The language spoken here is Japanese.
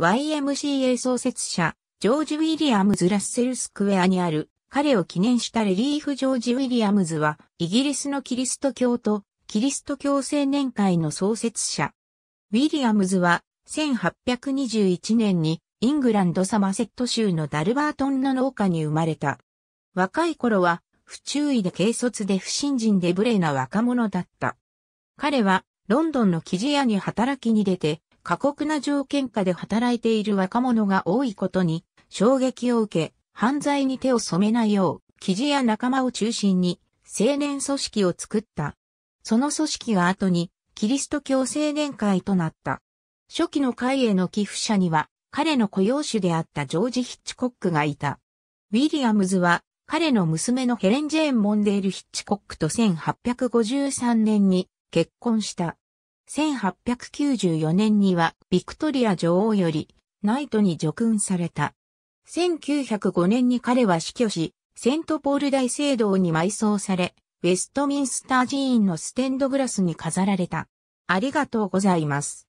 YMCA 創設者、ジョージ・ウィリアムズ・ラッセル・スクエアにある彼を記念したレリーフ・ジョージ・ウィリアムズは、イギリスのキリスト教と、キリスト教青年会の創設者。ウィリアムズは、1821年に、イングランドサマセット州のダルバートンの農家に生まれた。若い頃は、不注意で軽率で不信心で無礼な若者だった。彼は、ロンドンの生地屋に働きに出て、過酷な条件下で働いている若者が多いことに衝撃を受け、犯罪に手を染めないよう、記事や仲間を中心に青年組織を作った。その組織が後にキリスト教青年会となった。初期の会への寄付者には彼の雇用主であったジョージ・ヒッチコックがいた。ウィリアムズは彼の娘のヘレン・ジェーン・モンデール・ヒッチコックと1853年に結婚した。1894年にはビクトリア女王よりナイトに叙勲された。1905年に彼は死去し、セントポール大聖堂に埋葬され、ウェストミンスター寺院のステンドグラスに飾られた。ありがとうございます。